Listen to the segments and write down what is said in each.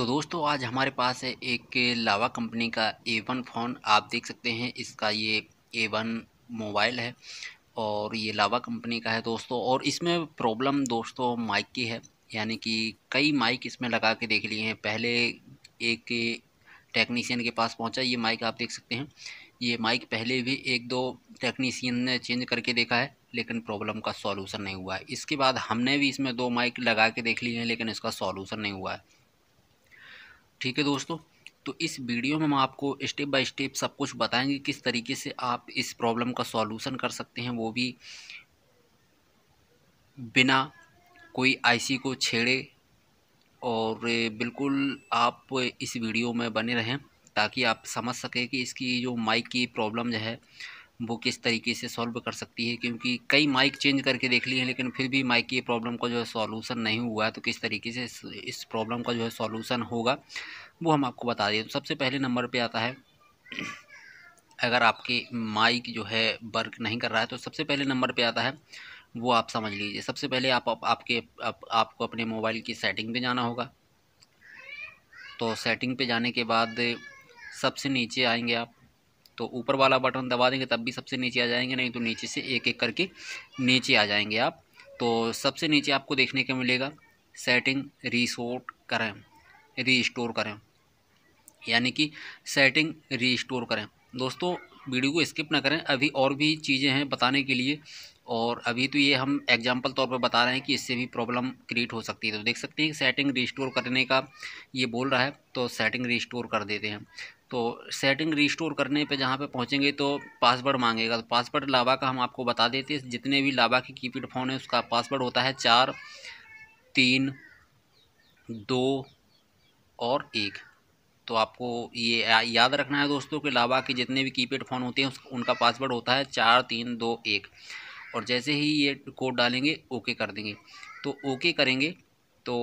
तो दोस्तों आज हमारे पास है एक लावा कंपनी का ए वन फ़ोन आप देख सकते हैं इसका ये ए वन मोबाइल है और ये लावा कंपनी का है दोस्तों और इसमें प्रॉब्लम दोस्तों माइक की है यानी कि कई माइक इसमें लगा के देख लिए हैं पहले एक टेक्नीशियन के पास पहुंचा ये माइक आप देख सकते हैं ये माइक पहले भी एक दो टेक्नीशियन ने चेंज करके देखा है लेकिन प्रॉब्लम का सॉल्यूशन नहीं हुआ है इसके बाद हमने भी इसमें दो माइक लगा के देख लिए हैं लेकिन इसका सॉल्यूशन नहीं हुआ है ठीक है दोस्तों तो इस वीडियो में हम आपको स्टेप बाय स्टेप सब कुछ बताएंगे किस तरीके से आप इस प्रॉब्लम का सॉल्यूशन कर सकते हैं वो भी बिना कोई आईसी को छेड़े और बिल्कुल आप इस वीडियो में बने रहें ताकि आप समझ सकें कि इसकी जो माइक की प्रॉब्लम जो है वो किस तरीके से सॉल्व कर सकती है क्योंकि कई माइक चेंज करके देख ली है लेकिन फिर भी माइक की प्रॉब्लम का जो है सॉल्यूशन नहीं हुआ है तो किस तरीके से इस प्रॉब्लम का जो है सॉल्यूशन होगा वो हम आपको बता दें तो सबसे पहले नंबर पे आता है अगर आपके माइक जो है वर्क नहीं कर रहा है तो सबसे पहले नंबर पर आता है वो आप समझ लीजिए सबसे पहले आप, आप आपके आप, आपको अपने मोबाइल की सेटिंग पर जाना होगा तो सेटिंग पर जाने के बाद सबसे नीचे आएंगे आप तो ऊपर वाला बटन दबा देंगे तब भी सबसे नीचे आ जाएंगे नहीं तो नीचे से एक एक करके नीचे आ जाएंगे आप तो सबसे नीचे आपको देखने को मिलेगा सेटिंग रिसोर्ट करें स्टोर करें यानी कि सेटिंग रिस्टोर करें दोस्तों वीडियो को स्किप ना करें अभी और भी चीज़ें हैं बताने के लिए और अभी तो ये हम एग्जाम्पल तौर पर बता रहे हैं कि इससे भी प्रॉब्लम क्रिएट हो सकती है तो देख सकते हैं कि सेटिंग रिस्टोर करने का ये बोल रहा है तो सेटिंग रिस्टोर कर देते हैं तो सेटिंग रिस्टोर करने पे जहाँ पे पहुँचेंगे तो पासवर्ड मांगेगा तो पासवर्ड लावा का हम आपको बता देते हैं जितने भी लावा के कीपैड फ़ोन है उसका पासवर्ड होता है चार तीन दो और एक तो आपको ये याद रखना है दोस्तों कि लावा के जितने भी कीपैड फ़ोन होते हैं उनका पासवर्ड होता है चार तीन दो एक और जैसे ही ये कोड डालेंगे ओके कर देंगे तो ओके करेंगे तो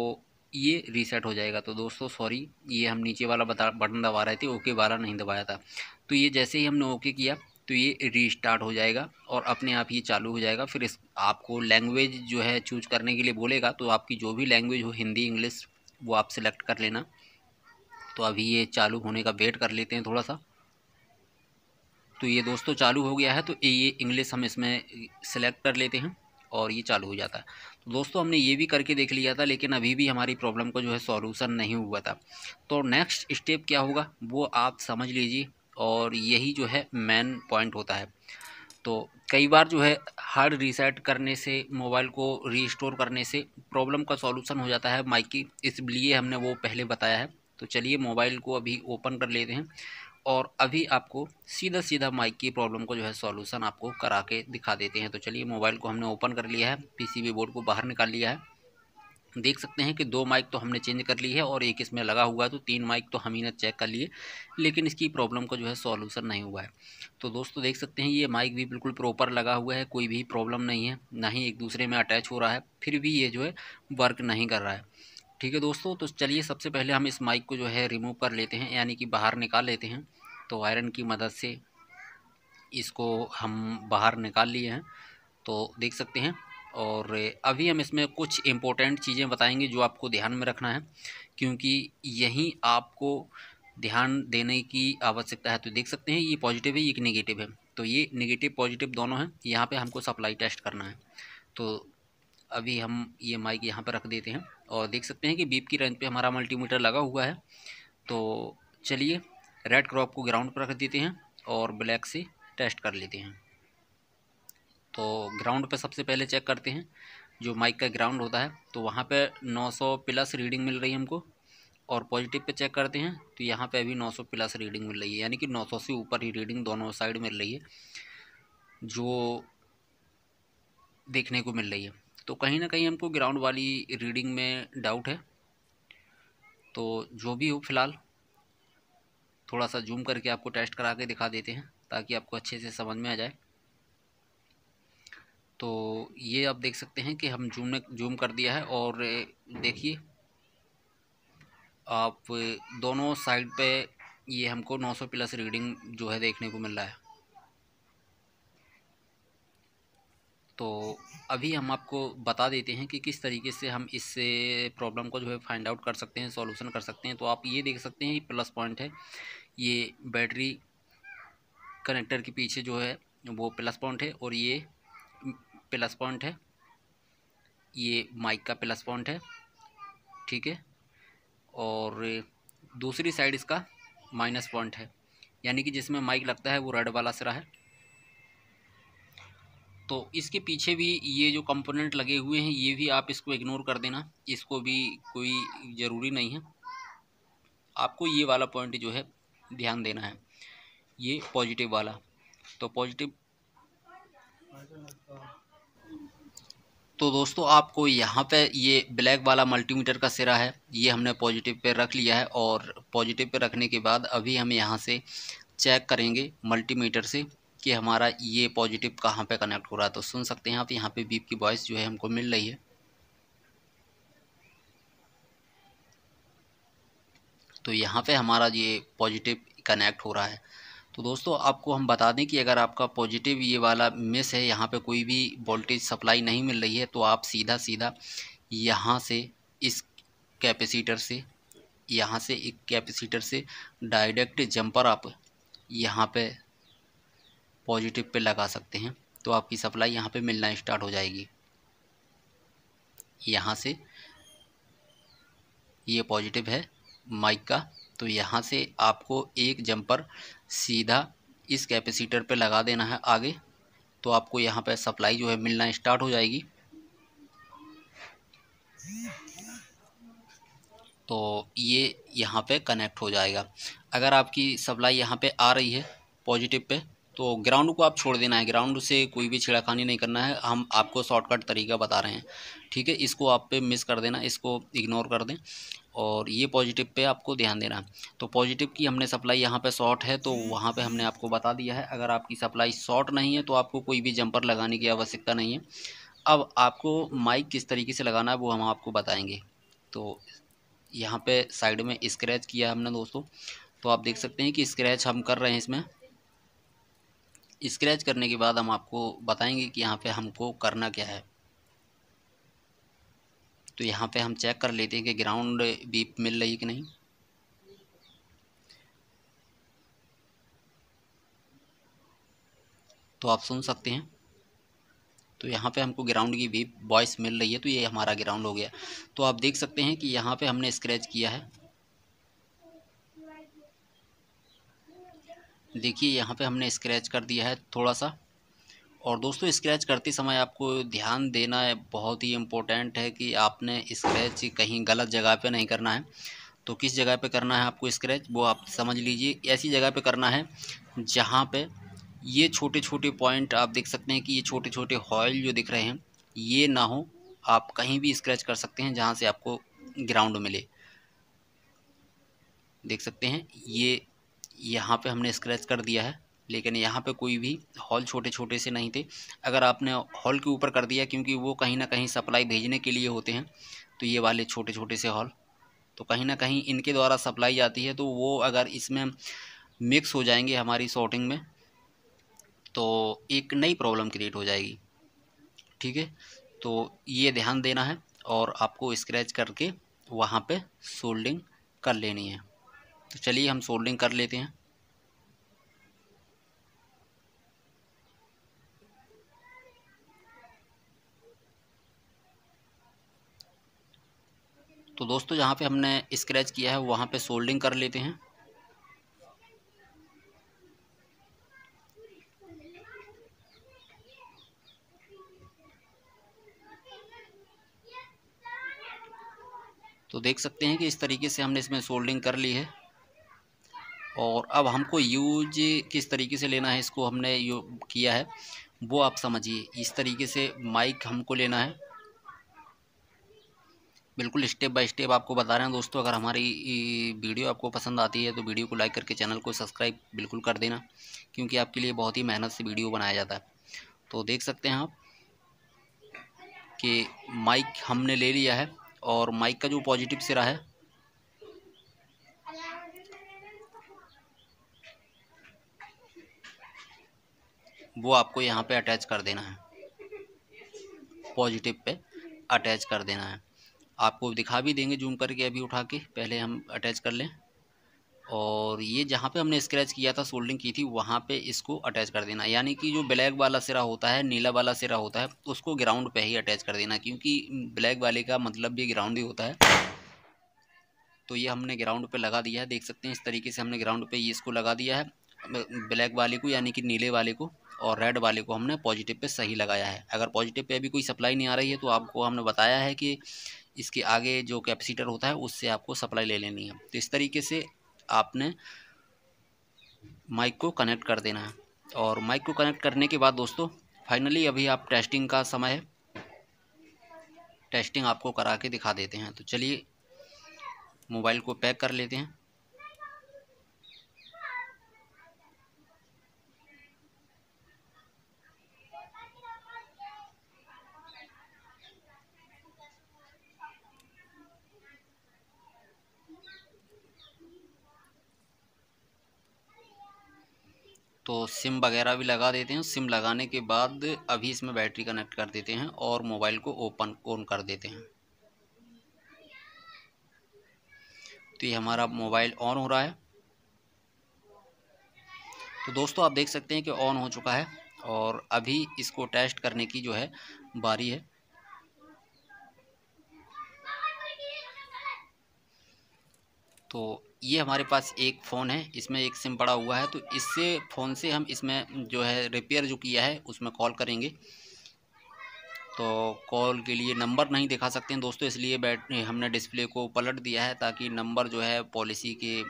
ये रीसेट हो जाएगा तो दोस्तों सॉरी ये हम नीचे वाला बता बटन दबा रहे थे ओके वाला नहीं दबाया था तो ये जैसे ही हमने ओके किया तो ये रीस्टार्ट हो जाएगा और अपने आप ये चालू हो जाएगा फिर इस आपको लैंग्वेज जो है चूज करने के लिए बोलेगा तो आपकी जो भी लैंग्वेज हो हिंदी इंग्लिश वो आप सिलेक्ट कर लेना तो अभी ये चालू होने का वेट कर लेते हैं थोड़ा सा तो ये दोस्तों चालू हो गया है तो ये इंग्लिश हम इसमें सेलेक्ट कर लेते हैं और ये चालू हो जाता है दोस्तों हमने ये भी करके देख लिया था लेकिन अभी भी हमारी प्रॉब्लम का जो है सॉल्यूशन नहीं हुआ था तो नेक्स्ट स्टेप क्या होगा वो आप समझ लीजिए और यही जो है मेन पॉइंट होता है तो कई बार जो है हार्ड रीसेट करने से मोबाइल को रीस्टोर करने से प्रॉब्लम का सॉल्यूशन हो जाता है माइक की इसलिए हमने वो पहले बताया है तो चलिए मोबाइल को अभी ओपन कर लेते हैं और अभी आपको सीधा सीधा माइक की प्रॉब्लम को जो है सॉल्यूशन आपको करा के दिखा देते हैं तो चलिए मोबाइल को हमने ओपन कर लिया है पीसीबी बोर्ड को बाहर निकाल लिया है देख सकते हैं कि दो माइक तो हमने चेंज कर ली है और एक इसमें लगा हुआ है तो तीन माइक तो हम ही ने चेक कर लिए लेकिन इसकी प्रॉब्लम का जो है सॉल्यूशन नहीं हुआ है तो दोस्तों देख सकते हैं ये माइक भी बिल्कुल प्रॉपर लगा हुआ है कोई भी प्रॉब्लम नहीं है ना ही एक दूसरे में अटैच हो रहा है फिर भी ये जो है वर्क नहीं कर रहा है ठीक है दोस्तों तो चलिए सबसे पहले हम इस माइक को जो है रिमूव कर लेते हैं यानी कि बाहर निकाल लेते हैं तो आयरन की मदद से इसको हम बाहर निकाल लिए हैं तो देख सकते हैं और अभी हम इसमें कुछ इम्पोर्टेंट चीज़ें बताएंगे जो आपको ध्यान में रखना है क्योंकि यहीं आपको ध्यान देने की आवश्यकता है तो देख सकते हैं ये पॉजिटिव है ये एक नेगेटिव है तो ये नेगेटिव पॉजिटिव दोनों हैं यहाँ पे हमको सप्लाई टेस्ट करना है तो अभी हम ये माइक यहाँ पर रख देते हैं और देख सकते हैं कि बीप की रेंज पर हमारा मल्टीमीटर लगा हुआ है तो चलिए रेड क्रॉप को ग्राउंड पर रख देते हैं और ब्लैक से टेस्ट कर लेते हैं तो ग्राउंड पर सबसे पहले चेक करते हैं जो माइक का ग्राउंड होता है तो वहाँ पर नौ प्लस रीडिंग मिल रही है हमको और पॉजिटिव पे चेक करते हैं तो यहाँ पे अभी 900 प्लस रीडिंग मिल रही है यानी कि 900 से ऊपर ही रीडिंग दोनों साइड मिल रही है जो देखने को मिल रही है तो कहीं ना कहीं हमको ग्राउंड वाली रीडिंग में डाउट है तो जो भी हो फिलहाल थोड़ा सा जूम करके आपको टेस्ट करा के दिखा देते हैं ताकि आपको अच्छे से समझ में आ जाए तो ये आप देख सकते हैं कि हम जूम ने जूम कर दिया है और देखिए आप दोनों साइड पे ये हमको 900 प्लस रीडिंग जो है देखने को मिल रहा है तो अभी हम आपको बता देते हैं कि किस तरीके से हम इस प्रॉब्लम को जो है फाइंड आउट कर सकते हैं सॉल्यूशन कर सकते हैं तो आप ये देख सकते हैं प्लस पॉइंट है ये बैटरी कनेक्टर के पीछे जो है वो प्लस पॉइंट है और ये प्लस पॉइंट है ये माइक का प्लस पॉइंट है ठीक है और दूसरी साइड इसका माइनस पॉइंट है यानी कि जिसमें माइक लगता है वो रेड वाला सिरा है तो इसके पीछे भी ये जो कंपोनेंट लगे हुए हैं ये भी आप इसको इग्नोर कर देना इसको भी कोई ज़रूरी नहीं है आपको ये वाला पॉइंट जो है ध्यान देना है ये पॉजिटिव वाला तो पॉजिटिव तो दोस्तों आपको यहाँ पे ये ब्लैक वाला मल्टीमीटर का सिरा है ये हमने पॉजिटिव पे रख लिया है और पॉजिटिव पे रखने के बाद अभी हम यहाँ से चेक करेंगे मल्टीमीटर से कि हमारा ये पॉजिटिव कहाँ पे कनेक्ट हो रहा है तो सुन सकते हैं आप यहाँ पे बीप की वॉइस जो है हमको मिल रही है तो यहाँ पे हमारा ये पॉजिटिव कनेक्ट हो रहा है तो दोस्तों आपको हम बता दें कि अगर आपका पॉजिटिव ये वाला मिस है यहाँ पे कोई भी वोल्टेज सप्लाई नहीं मिल रही है तो आप सीधा सीधा यहाँ से इस कैपेसिटर से यहाँ से एक कैपेसिटर से डायरेक्ट जंपर आप यहाँ पे पॉजिटिव पे लगा सकते हैं तो आपकी सप्लाई यहाँ पे मिलना स्टार्ट हो जाएगी यहाँ से ये पॉजिटिव है माइक का तो यहाँ से आपको एक जंपर सीधा इस कैपेसिटर पे लगा देना है आगे तो आपको यहाँ पे सप्लाई जो है मिलना स्टार्ट हो जाएगी तो ये यहाँ पे कनेक्ट हो जाएगा अगर आपकी सप्लाई यहाँ पे आ रही है पॉजिटिव पे तो ग्राउंड को आप छोड़ देना है ग्राउंड से कोई भी छिड़ाखानी नहीं करना है हम आपको शॉर्टकट तरीका बता रहे हैं ठीक है इसको आप पे मिस कर देना इसको इग्नोर कर दें और ये पॉजिटिव पे आपको ध्यान देना है तो पॉजिटिव की हमने सप्लाई यहाँ पे शॉर्ट है तो वहाँ पे हमने आपको बता दिया है अगर आपकी सप्लाई शॉर्ट नहीं है तो आपको कोई भी जंपर लगाने की आवश्यकता नहीं है अब आपको माइक किस तरीके से लगाना है वो हम आपको बताएँगे तो यहाँ पर साइड में स्क्रैच किया हमने दोस्तों तो आप देख सकते हैं कि स्क्रैच हम कर रहे हैं इसमें स्क्रैच करने के बाद हम आपको बताएंगे कि यहाँ पे हमको करना क्या है तो यहाँ पे हम चेक कर लेते हैं कि ग्राउंड बीप मिल रही है कि नहीं तो आप सुन सकते हैं तो यहाँ पे हमको ग्राउंड की बीप वॉइस मिल रही है तो ये हमारा ग्राउंड हो गया तो आप देख सकते हैं कि यहाँ पे हमने स्क्रैच किया है देखिए यहाँ पे हमने स्क्रैच कर दिया है थोड़ा सा और दोस्तों स्क्रैच करते समय आपको ध्यान देना है बहुत ही इम्पोर्टेंट है कि आपने स्क्रैच कहीं गलत जगह पे नहीं करना है तो किस जगह पे करना है आपको स्क्रैच वो आप समझ लीजिए ऐसी जगह पे करना है जहाँ पे ये छोटे छोटे पॉइंट आप देख सकते हैं कि ये छोटे छोटे हॉयल जो दिख रहे हैं ये ना हो आप कहीं भी स्क्रैच कर सकते हैं जहाँ से आपको ग्राउंड मिले देख सकते हैं ये यहाँ पे हमने स्क्रैच कर दिया है लेकिन यहाँ पे कोई भी हॉल छोटे छोटे से नहीं थे अगर आपने हॉल के ऊपर कर दिया क्योंकि वो कहीं ना कहीं सप्लाई भेजने के लिए होते हैं तो ये वाले छोटे छोटे से हॉल तो कहीं ना कहीं इनके द्वारा सप्लाई जाती है तो वो अगर इसमें मिक्स हो जाएंगे हमारी शॉर्टिंग में तो एक नई प्रॉब्लम क्रिएट हो जाएगी ठीक है तो ये ध्यान देना है और आपको स्क्रैच करके वहाँ पे सोल्डिंग कर लेनी है तो चलिए हम सोल्डिंग कर लेते हैं तो दोस्तों जहाँ पे हमने स्क्रैच किया है वहाँ पे सोल्डिंग कर लेते हैं तो देख सकते हैं कि इस तरीके से हमने इसमें सोल्डिंग कर ली है और अब हमको यूज किस तरीके से लेना है इसको हमने यू किया है वो आप समझिए इस तरीके से माइक हमको लेना है बिल्कुल स्टेप बाय स्टेप आपको बता रहे हैं दोस्तों अगर हमारी वीडियो आपको पसंद आती है तो वीडियो को लाइक करके चैनल को सब्सक्राइब बिल्कुल कर देना क्योंकि आपके लिए बहुत ही मेहनत से वीडियो बनाया जाता है तो देख सकते हैं आप कि माइक हमने ले लिया है और माइक का जो पॉजिटिव सिरा है वो आपको यहाँ पे अटैच कर देना है पॉजिटिव पे अटैच कर देना है आपको दिखा भी देंगे जूम करके अभी उठा के पहले हम अटैच कर लें और ये जहाँ पे हमने स्क्रैच किया था सोल्डिंग की थी वहाँ पे इसको अटैच कर देना यानी कि जो ब्लैक वाला सिरा होता है नीला वाला सिरा होता है उसको ग्राउंड पे ही अटैच कर देना क्योंकि ब्लैक वाले का मतलब भी ग्राउंड ही होता है तो ये हमने ग्राउंड पे लगा दिया है देख सकते हैं इस तरीके से हमने ग्राउंड पे ये इसको लगा दिया है ब्लैक वाले को यानी कि नीले वाले को और रेड वाले को हमने पॉजिटिव पे सही लगाया है अगर पॉजिटिव पे अभी कोई सप्लाई नहीं आ रही है तो आपको हमने बताया है कि इसके आगे जो कैपेसिटर होता है उससे आपको सप्लाई ले लेनी है तो इस तरीके से आपने माइक को कनेक्ट कर देना है और माइक को कनेक्ट करने के बाद दोस्तों फाइनली अभी आप टेस्टिंग का समय है टेस्टिंग आपको करा के दिखा देते हैं तो चलिए मोबाइल को पैक कर लेते हैं तो सिम वगैरह भी लगा देते हैं सिम लगाने के बाद अभी इसमें बैटरी कनेक्ट कर देते हैं और मोबाइल को ओपन ऑन कर देते हैं तो ये हमारा मोबाइल ऑन हो रहा है तो दोस्तों आप देख सकते हैं कि ऑन हो चुका है और अभी इसको टेस्ट करने की जो है बारी है तो ये हमारे पास एक फ़ोन है इसमें एक सिम पड़ा हुआ है तो इससे फ़ोन से हम इसमें जो है रिपेयर जो किया है उसमें कॉल करेंगे तो कॉल के लिए नंबर नहीं दिखा सकते हैं दोस्तों इसलिए बैट हमने डिस्प्ले को पलट दिया है ताकि नंबर जो है पॉलिसी के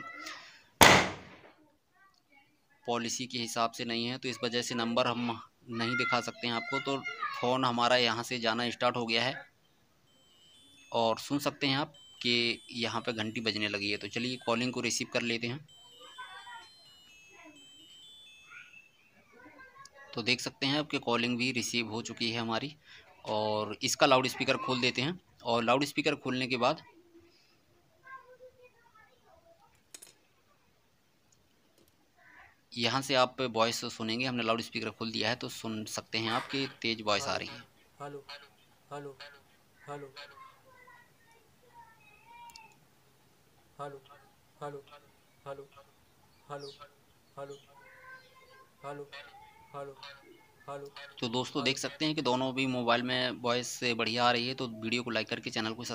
पॉलिसी के हिसाब से नहीं है तो इस वजह से नंबर हम नहीं दिखा सकते हैं आपको तो फ़ोन हमारा यहाँ से जाना स्टार्ट हो गया है और सुन सकते हैं आप कि यहाँ पे घंटी बजने लगी है तो चलिए कॉलिंग को रिसीव कर लेते हैं तो देख सकते हैं आपकी कॉलिंग भी रिसीव हो चुकी है हमारी और इसका लाउड स्पीकर खोल देते हैं और लाउड स्पीकर खोलने के बाद यहाँ से आप वॉइस सुनेंगे हमने लाउड स्पीकर खोल दिया है तो सुन सकते हैं आपकी तेज़ वॉइस आ रही है hello hello hello hello hello hello hello hello hello hello hello तो दोस्तों देख सकते हैं कि दोनों भी मोबाइल में वॉइस बढ़िया आ रही है तो वीडियो को लाइक करके चैनल को